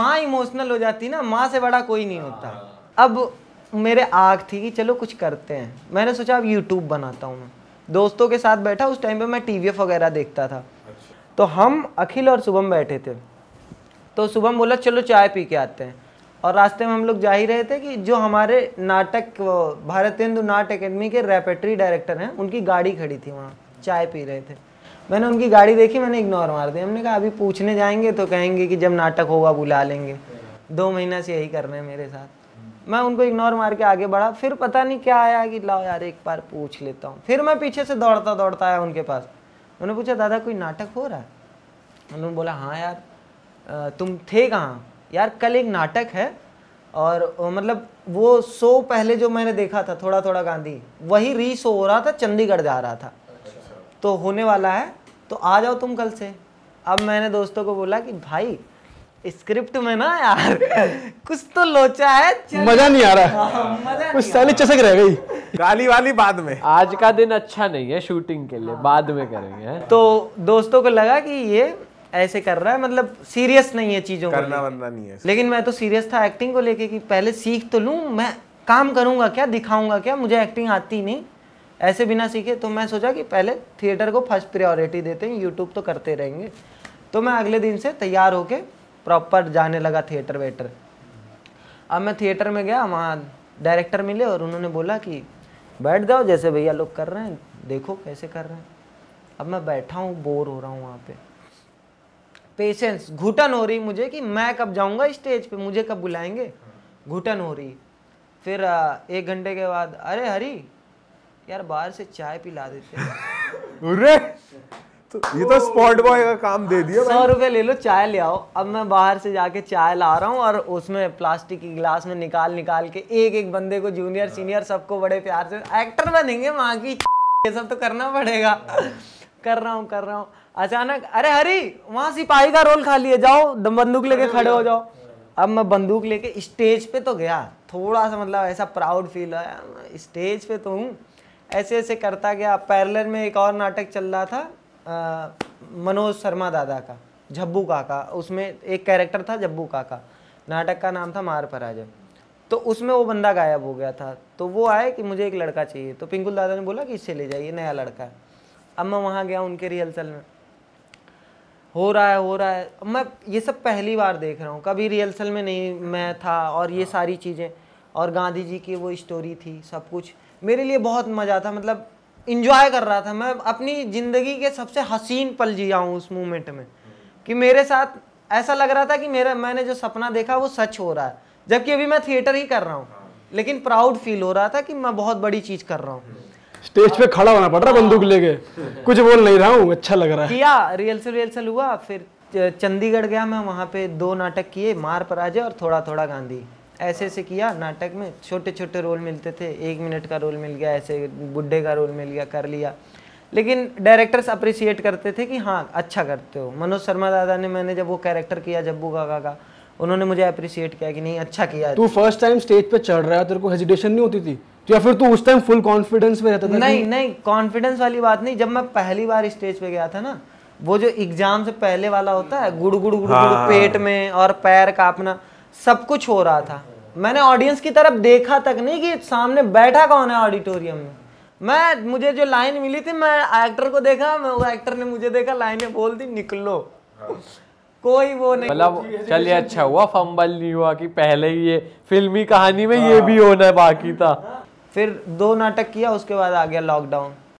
माँ इमोशनल हो जाती ना माँ से बड़ा कोई नहीं होता हाँ। अब मेरे आग थी कि चलो कुछ करते हैं मैंने सोचा अब यूट्यूब बनाता हूँ मैं दोस्तों के साथ बैठा उस टाइम पे मैं टी वगैरह देखता था अच्छा। तो हम अखिल और शुभम बैठे थे तो शुभम बोला चलो चाय पी के आते हैं और रास्ते में हम लोग जा ही रहे थे कि जो हमारे नाटक भारतेंदु नाट अकेडमी के रेपेटरी डायरेक्टर हैं उनकी गाड़ी खड़ी थी वहाँ चाय पी रहे थे मैंने उनकी गाड़ी देखी मैंने इग्नोर मार दी हमने कहा अभी पूछने जाएंगे तो कहेंगे कि जब नाटक होगा बुला लेंगे दो महीना से यही कर रहे हैं मेरे साथ मैं उनको इग्नोर मार के आगे बढ़ा फिर पता नहीं क्या आया कि लाओ यार एक बार पूछ लेता हूँ फिर मैं पीछे से दौड़ता दौड़ता आया उनके पास उन्होंने पूछा दादा कोई नाटक हो रहा है उन्होंने बोला हाँ यार तुम थे कहाँ यार कल एक नाटक है और मतलब वो शो पहले जो मैंने देखा था थोड़ा थोड़ा गांधी वही री शो हो रहा था चंडीगढ़ जा रहा था तो होने वाला है तो आ जाओ तुम कल से अब मैंने दोस्तों को बोला कि भाई स्क्रिप्ट में ना यार कुछ तो लोचा है मजा नहीं आ रहा हाँ, कुछ साली चसक रह गई गाली वाली बाद में आज का दिन अच्छा नहीं है शूटिंग के लिए बाद में करेंगे तो दोस्तों को लगा कि ये ऐसे कर रहा है मतलब सीरियस नहीं है चीजों करना वरना नहीं है लेकिन मैं तो सीरियस था एक्टिंग को लेके कि पहले सीख तो लू मैं काम करूंगा क्या दिखाऊंगा क्या मुझे एक्टिंग आती नहीं ऐसे बिना सीखे तो मैं सोचा कि पहले थिएटर को फर्स्ट प्रायोरिटी देते हैं यूट्यूब तो करते रहेंगे तो मैं अगले दिन से तैयार होके प्रॉपर जाने लगा थिएटर वेटर अब मैं थिएटर में गया वहाँ डायरेक्टर मिले और उन्होंने बोला कि बैठ जाओ जैसे भैया लोग कर रहे हैं देखो कैसे कर रहे हैं अब मैं बैठा हूँ बोर हो रहा हूँ वहाँ पे पेशेंस घुटन हो रही मुझे कि मैं कब जाऊँगा स्टेज पे मुझे कब बुलाएंगे घुटन हो रही फिर एक घंटे के बाद अरे हरी यार बाहर से चाय पिला देते तो ये तो स्पॉट बॉय का काम दे दिया सौ रुपए ले लो चाय ले आओ अब मैं बाहर से जाके चाय ला रहा हूँ और उसमें प्लास्टिक की गिलास में निकाल निकाल के एक एक बंदे को जूनियर सीनियर सबको बड़े प्यार से एक्टर बनेंगे वहाँ की ये सब तो करना पड़ेगा कर रहा हूँ कर रहा हूँ अचानक अरे हरी वहाँ सिपाही का रोल खा लिए जाओ बंदूक लेके खड़े हो जाओ अब मैं बंदूक लेके स्टेज पे तो गया थोड़ा सा मतलब ऐसा प्राउड फील आया स्टेज पे तो हूँ ऐसे ऐसे करता गया पैरलर में एक और नाटक चल रहा था मनोज शर्मा दादा का झब्बू काका उसमें एक कैरेक्टर था झब्बू काका नाटक का नाम था मार पराजय तो उसमें वो बंदा गायब हो गया था तो वो आए कि मुझे एक लड़का चाहिए तो पिंकुल दादा ने बोला कि इससे ले जाइए नया लड़का है अब मैं वहाँ गया उनके रिहर्सल में हो रहा है हो रहा है मैं ये सब पहली बार देख रहा हूँ कभी रिहर्सल में नहीं मैं था और ये हाँ। सारी चीज़ें और गांधी जी की वो स्टोरी थी सब कुछ मेरे लिए बहुत मज़ा था मतलब इंजॉय कर रहा था मैं अपनी ज़िंदगी के सबसे हसीन पल जिया हूँ उस मोमेंट में कि मेरे साथ ऐसा लग रहा था कि मेरा मैंने जो सपना देखा वो सच हो रहा है जबकि अभी मैं थिएटर ही कर रहा हूँ लेकिन प्राउड फील हो रहा था कि मैं बहुत बड़ी चीज़ कर रहा हूँ स्टेज पे खड़ा होना पड़ रहा बंदूक हाँ। लेके कुछ बोल नहीं रहा हूँ अच्छा लग रहा है किया रिहर्सल रिहर्सल हुआ फिर चंडीगढ़ गया मैं वहाँ पे दो नाटक किए मार पराजय और थोड़ा थोड़ा गांधी ऐसे ऐसे किया नाटक में छोटे छोटे रोल मिलते थे एक मिनट का रोल मिल गया ऐसे बुढ़े का रोल मिल गया कर लिया लेकिन डायरेक्टर्स अप्रिसिएट करते थे कि हाँ अच्छा करते हो मनोज शर्मा दादा ने मैंने जब वो कैरेक्टर किया जब्बू काका का उन्होंने मुझे अप्रिसिएट किया कि नहीं अच्छा किया तू फर्स्ट टाइम स्टेज पे चढ़ रहा है तेरे को हेजिटेशन नहीं होती थी तो या फिर तू उस टाइम फुल कॉन्फिडेंस में रहता था नहीं नहीं कॉन्फिडेंस वाली बात नहीं जब मैं पहली बार स्टेज पे गया था ना वो जो एग्जाम से पहले वाला होता है गुड़ गुड़ गुड़, हाँ। गुड़ पेट में और पैर कापना सब कुछ हो रहा था मैंने ऑडियंस की तरफ देखा तक नहीं कि सामने बैठा कौन है ऑडिटोरियम में मैं मुझे जो लाइन मिली थी मैं एक्टर को देखा मैं वो एक्टर ने मुझे देखा लाइने बोल दी निकलो हाँ। कोई वो नहीं मतलब चलिए अच्छा हुआ फंबल नहीं हुआ कि पहले ही ये फिल्मी कहानी में ये भी हाँ। होना बाकी था फिर दो नाटक किया उसके बाद आ गया लॉकडाउन